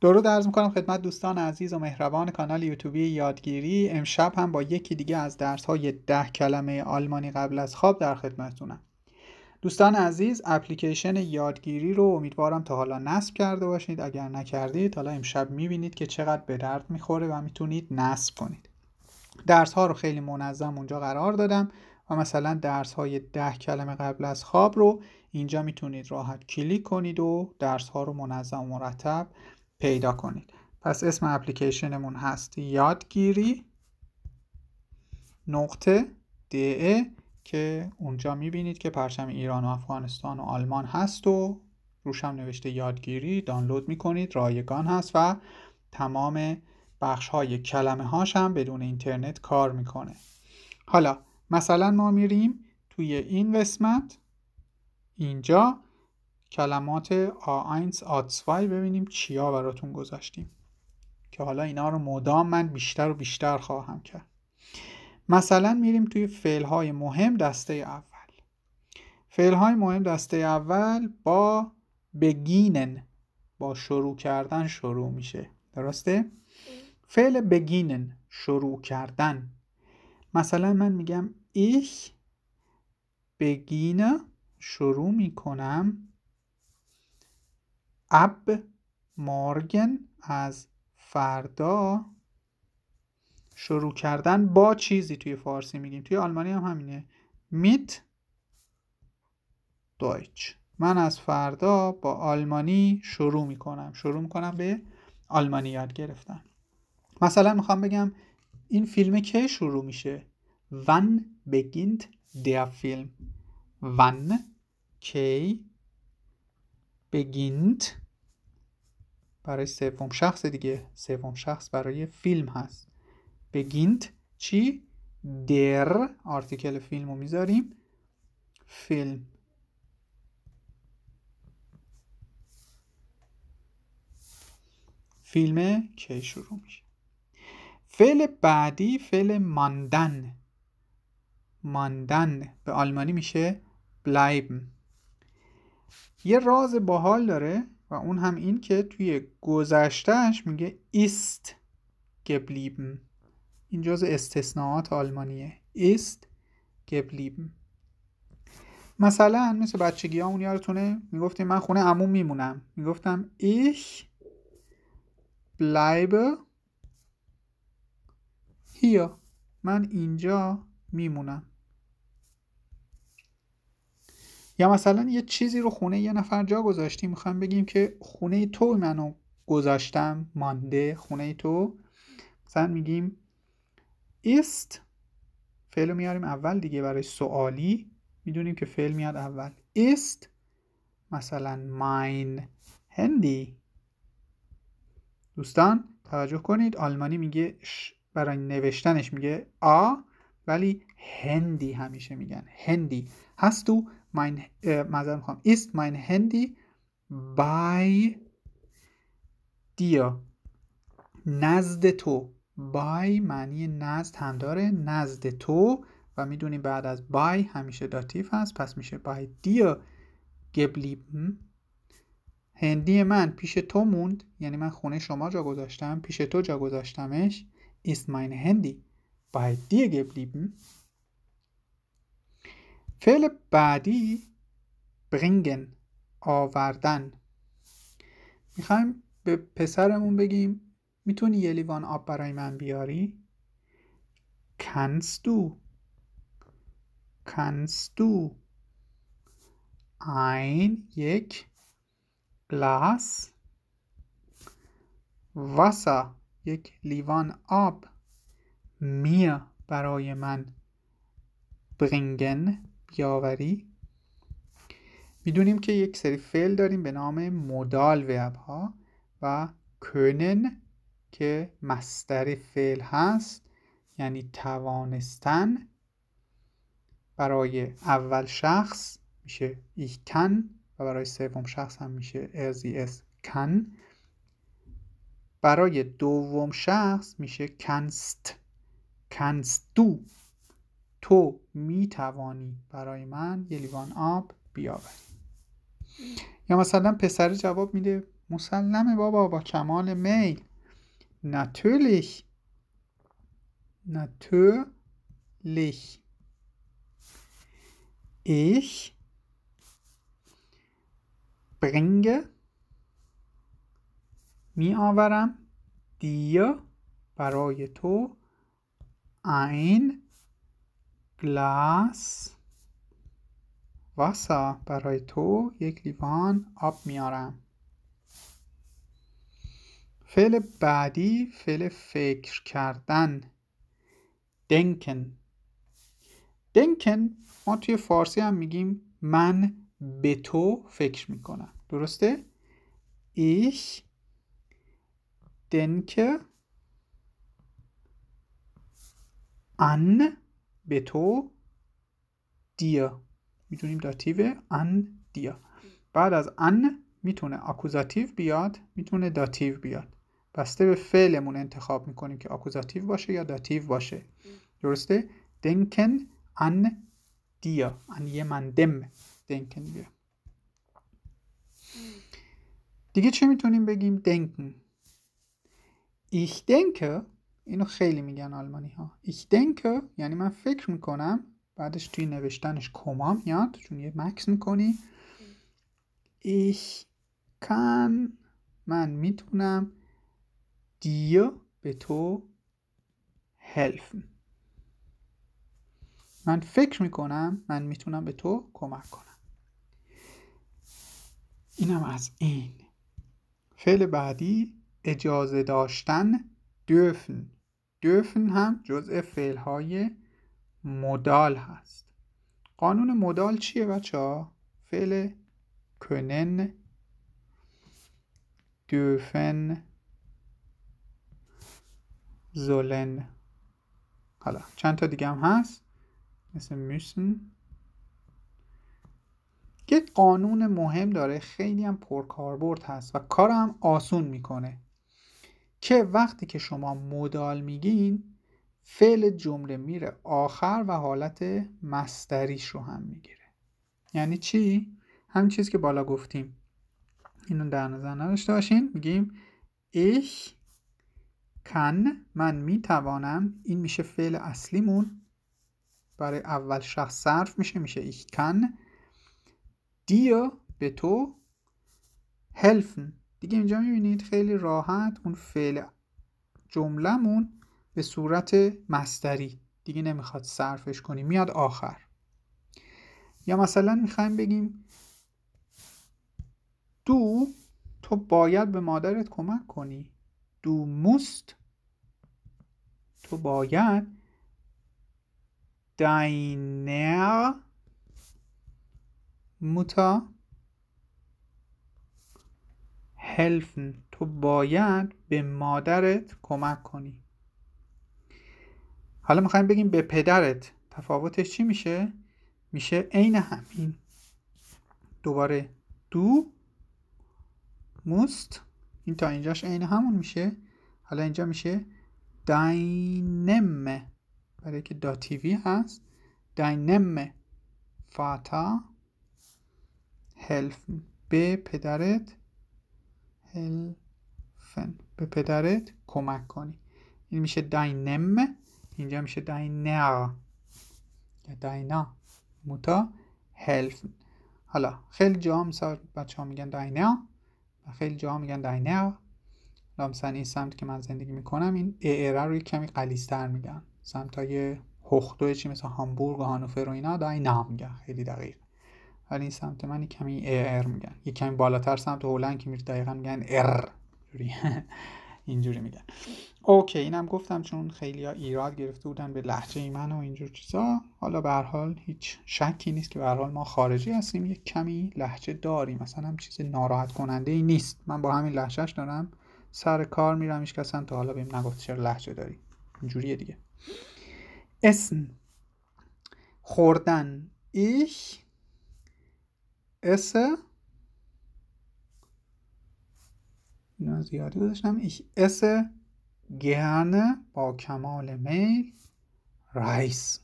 درود عرض میکنم خدمت دوستان عزیز و مهربان کانال یوتیوبی یادگیری امشب هم با یکی دیگه از درس های ده کلمه آلمانی قبل از خواب در خدمتتونم دوستان عزیز اپلیکیشن یادگیری رو امیدوارم تا حالا نصب کرده باشید اگر نکردید حالا امشب میبینید که چقدر به درد میخوره و میتونید نصب کنید درس ها رو خیلی منظم اونجا قرار دادم و مثلا درس های ده کلمه قبل از خواب رو اینجا میتونید راحت کلیک کنید و درس ها رو منظم و مرتب پیدا کنید پس اسم اپلیکیشنمون هست یادگیری نقطه دعه که اونجا میبینید که پرچم ایران و افغانستان و آلمان هست و روش هم نوشته یادگیری دانلود میکنید رایگان هست و تمام بخش های کلمه هاش هم بدون اینترنت کار میکنه حالا مثلا ما میریم توی این قسمت اینجا کلمات آ1 ببینیم چیا براتون گذاشتیم که حالا اینا رو مدام من بیشتر و بیشتر خواهم کرد مثلا میریم توی فعل های مهم دسته اول فعل های مهم دسته اول با بگینن با شروع کردن شروع میشه درسته؟ فعل بگینن شروع کردن مثلا من میگم ایش بگینه شروع میکنم اب مارگن از فردا شروع کردن با چیزی توی فارسی میگیم توی آلمانی هم همینه میت دویچ من از فردا با آلمانی شروع میکنم شروع میکنم به آلمانی یاد گرفتن مثلا میخوام بگم این فیلم کی شروع میشه ون بگیند در فیلم ون کی بگیند برای سوم شخص دیگه سوم شخص برای فیلم هست بگیند چی در آرتیکل فیلم رو میذاریم فیلم فیلم که شروع میشه فعل بعدی فعل ماندن ماندن به آلمانی میشه بلایبن یه راز باحال داره و اون هم این که توی گذشتهش میگه ایست گبلیبن این جز استثناءات آلمانیه ایست گبلیبن مثلا مثل بچگی همون یارتونه میگفتیم من خونه عموم میمونم میگفتم ایش بلایب هیا من اینجا میمونم یا مثلا یه چیزی رو خونه یه نفر جا گذاشتیم میخوام بگیم که خونه تو منو گذاشتم مانده خونه تو مثلا میگیم است فعل میاریم اول دیگه برای سوالی میدونیم که فعل میاد اول است مثلا ماین هندی دوستان توجه کنید آلمانی میگه برای نوشتنش میگه آ ولی هندی همیشه میگن هندی هست تو میخوام ایست ماین هندی بای دیا نزد تو بای معنی نزد هم داره نزد تو و میدونیم بعد از بای همیشه داتیف هست پس میشه بای دیا گبلی هندی من پیش تو موند یعنی من خونه شما جا گذاشتم پیش تو جا گذاشتمش است ماین هندی bei dir geblieben? فعل بعدی برینگن آوردن میخوایم به پسرمون بگیم میتونی یه لیوان آب برای من بیاری؟ کنستو کنستو این یک گلاس واسا یک لیوان آب میر برای من برینگن بیاوری میدونیم که یک سری فعل داریم به نام مودال ویب ها و کنن که مستر فعل هست یعنی توانستن برای اول شخص میشه ich kann و برای سوم شخص هم میشه er sie es برای دوم شخص میشه کنست دو تو می توانی برای من یه لیوان آب بیاوری یا مثلا پسر جواب میده مسلمه بابا با کمال میل نتولیش natürlich ایش برینگه، می آورم دیا برای تو ein Glas Wasser برای تو یک لیوان آب میارم فعل بعدی فعل فکر کردن دنکن دنکن ما توی فارسی هم میگیم من به تو فکر میکنم درسته؟ ایش دنکه ان به تو دیر میتونیم داتیو ان دیر بعد از ان میتونه اکوزاتیو بیاد میتونه داتیو بیاد بسته به فعلمون انتخاب میکنیم که اکوزاتیو باشه یا داتیو باشه درسته دنکن ان دیر ان یه من دم دنکن دیا دیگه چه میتونیم بگیم دنکن ایش دنکه اینو خیلی میگن آلمانی ها ich denke یعنی من فکر میکنم بعدش توی نوشتنش کما میاد چون یه مکس میکنی ایش کن من میتونم دیو به تو helfen من فکر میکنم من میتونم به تو کمک کنم اینم از این فعل بعدی اجازه داشتن dürfen دوفن هم جزء فعل های مدال هست قانون مدال چیه بچه ها؟ فعل کنن دوفن زولن حالا چند تا دیگه هم هست مثل میسن یک قانون مهم داره خیلی هم پرکاربرد هست و کار هم آسون میکنه که وقتی که شما مدال میگین فعل جمله میره آخر و حالت مستریش رو هم میگیره یعنی چی؟ همین چیزی که بالا گفتیم اینو در نظر نداشته باشین میگیم ایش کن من میتوانم این میشه فعل اصلیمون برای اول شخص صرف میشه میشه ایش کن دیو به تو هلفن دیگه اینجا میبینید خیلی راحت اون فعل جملهمون به صورت مستری دیگه نمیخواد صرفش کنیم میاد آخر یا مثلا میخوایم بگیم دو تو باید به مادرت کمک کنی دو موست تو باید داینر موتا helfen تو باید به مادرت کمک کنی حالا میخوایم بگیم به پدرت تفاوتش چی میشه؟ میشه عین همین دوباره دو موست این تا اینجاش عین همون میشه حالا اینجا میشه داینم برای که داتیوی هست داینم فاتا هلف به پدرت هلفن به پدرت کمک کنی این میشه داینم اینجا میشه داینر یا داینا موتا هلفن حالا خیلی جا مثال بچه ها میگن داینر و خیلی جا میگن داینر مثلا این سمت که من زندگی میکنم این ایره رو کمی قلیستر میگن سمت های هختوی چی مثل هامبورگ و هانوفر و اینا داینا میگن خیلی دقیق ولی این سمت من کمی ار میگن یه کمی بالاتر سمت هلند که میره دقیقا میگن ار اینجوری میگن اوکی اینم گفتم چون خیلی ها ایراد گرفته بودن به لحجه ای من و اینجور چیزا حالا به هیچ شکی نیست که به ما خارجی هستیم یک کمی لحجه داریم مثلا هم چیز ناراحت کننده ای نیست من با همین لحجهش دارم سر کار میرم ایش تا حالا بهم نگفت چرا لحجه داری اینجوریه دیگه اسم خوردن ای esse اینا زیادی گذاشتم ich esse gerne با کمال میل رایس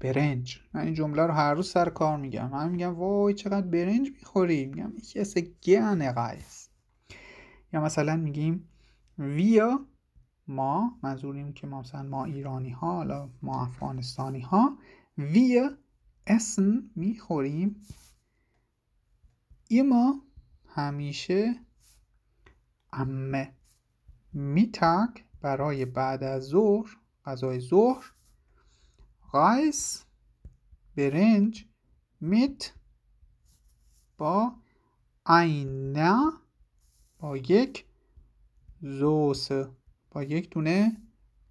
برنج من این جمله رو هر روز سر کار میگم من میگم وای چقدر برنج میخوری میگم ich esse gerne رایس یا مثلا میگیم ویا ما منظوریم که ما مثلا ما ایرانی ها حالا ما افغانستانی ها ویا اسن میخوریم ایما ما همیشه امه میتک برای بعد از ظهر غذای ظهر رایس برنج میت با اینا با یک زوس با یک دونه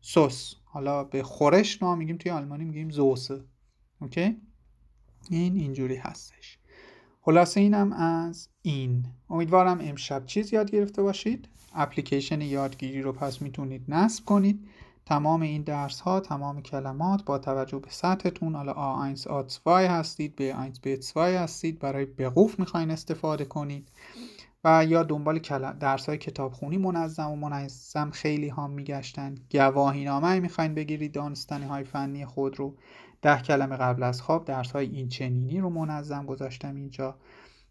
سس حالا به خورش ما میگیم توی آلمانی میگیم زوس اوکی این اینجوری هستش خلاصه اینم از این امیدوارم امشب چیز یاد گرفته باشید اپلیکیشن یادگیری رو پس میتونید نصب کنید تمام این درس ها تمام کلمات با توجه به سطحتون حالا ا 1 2 هستید به 1 ب 2 هستید برای بقوف میخواین استفاده کنید و یا دنبال درس های کتابخونی منظم و منظم خیلی ها میگشتن گواهی نامه میخواین بگیرید دانستانی های فنی خود رو ده کلمه قبل از خواب درس های این چنینی رو منظم گذاشتم اینجا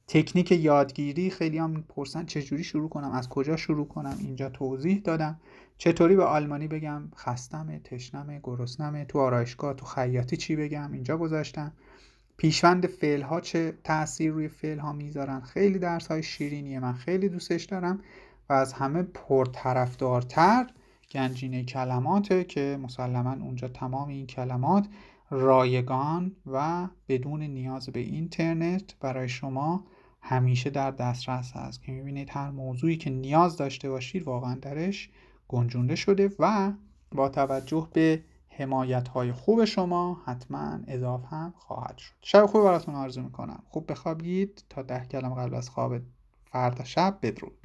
تکنیک یادگیری خیلی هم پرسن چجوری شروع کنم از کجا شروع کنم اینجا توضیح دادم چطوری به آلمانی بگم خستم تشنمه گرسنمه تو آرایشگاه تو خیاطی چی بگم اینجا گذاشتم پیشوند فعل ها چه تاثیر روی فعل ها میذارن خیلی درس های من خیلی دوستش دارم و از همه پرطرفدارتر گنجینه کلماته که مسلما اونجا تمام این کلمات رایگان و بدون نیاز به اینترنت برای شما همیشه در دسترس هست که میبینید هر موضوعی که نیاز داشته باشید واقعا درش گنجونده شده و با توجه به حمایت های خوب شما حتما اضافه هم خواهد شد شب خوب براتون آرزو میکنم خوب بخوابید تا ده کلم قبل از خواب فردا شب بدرود